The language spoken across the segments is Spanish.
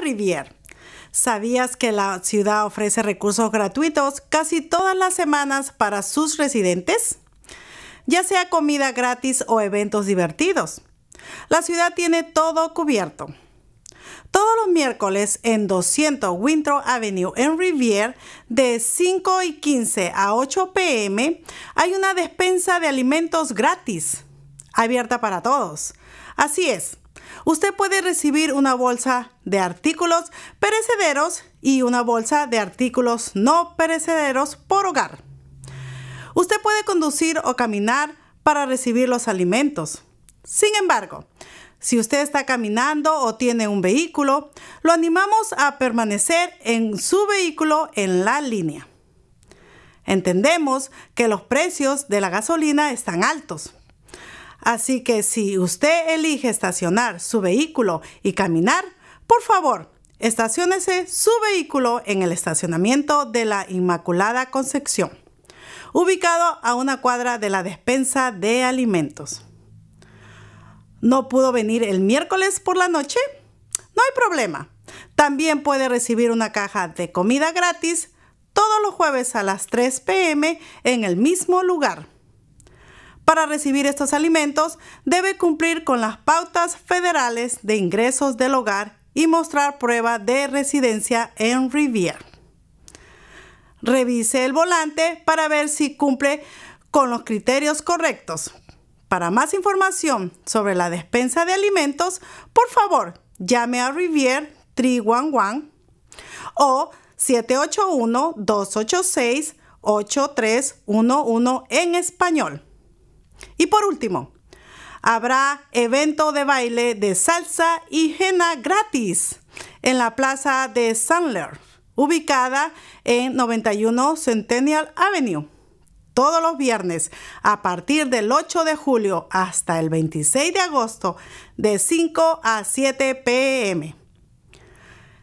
Rivier. ¿Sabías que la ciudad ofrece recursos gratuitos casi todas las semanas para sus residentes? Ya sea comida gratis o eventos divertidos. La ciudad tiene todo cubierto. Todos los miércoles en 200 winter Avenue en Rivier, de 5 y 15 a 8 pm, hay una despensa de alimentos gratis, abierta para todos. Así es, Usted puede recibir una bolsa de artículos perecederos y una bolsa de artículos no perecederos por hogar. Usted puede conducir o caminar para recibir los alimentos. Sin embargo, si usted está caminando o tiene un vehículo, lo animamos a permanecer en su vehículo en la línea. Entendemos que los precios de la gasolina están altos. Así que si usted elige estacionar su vehículo y caminar, por favor, estacionese su vehículo en el estacionamiento de la Inmaculada Concepción, ubicado a una cuadra de la despensa de alimentos. ¿No pudo venir el miércoles por la noche? No hay problema. También puede recibir una caja de comida gratis todos los jueves a las 3 pm en el mismo lugar. Para recibir estos alimentos debe cumplir con las pautas federales de ingresos del hogar y mostrar prueba de residencia en Riviera. Revise el volante para ver si cumple con los criterios correctos. Para más información sobre la despensa de alimentos, por favor, llame a Rivier 311 o 781-286-8311 en español. Y por último, habrá evento de baile de salsa y jena gratis en la plaza de Sandler, ubicada en 91 Centennial Avenue. Todos los viernes, a partir del 8 de julio hasta el 26 de agosto, de 5 a 7 pm.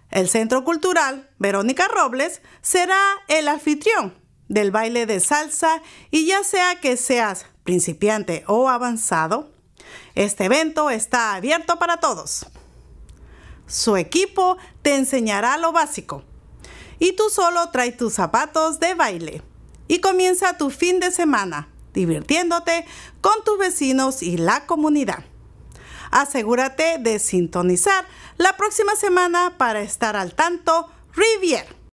El Centro Cultural Verónica Robles será el anfitrión del baile de salsa y ya sea que seas principiante o avanzado, este evento está abierto para todos. Su equipo te enseñará lo básico y tú solo trae tus zapatos de baile y comienza tu fin de semana divirtiéndote con tus vecinos y la comunidad. Asegúrate de sintonizar la próxima semana para estar al tanto Rivier.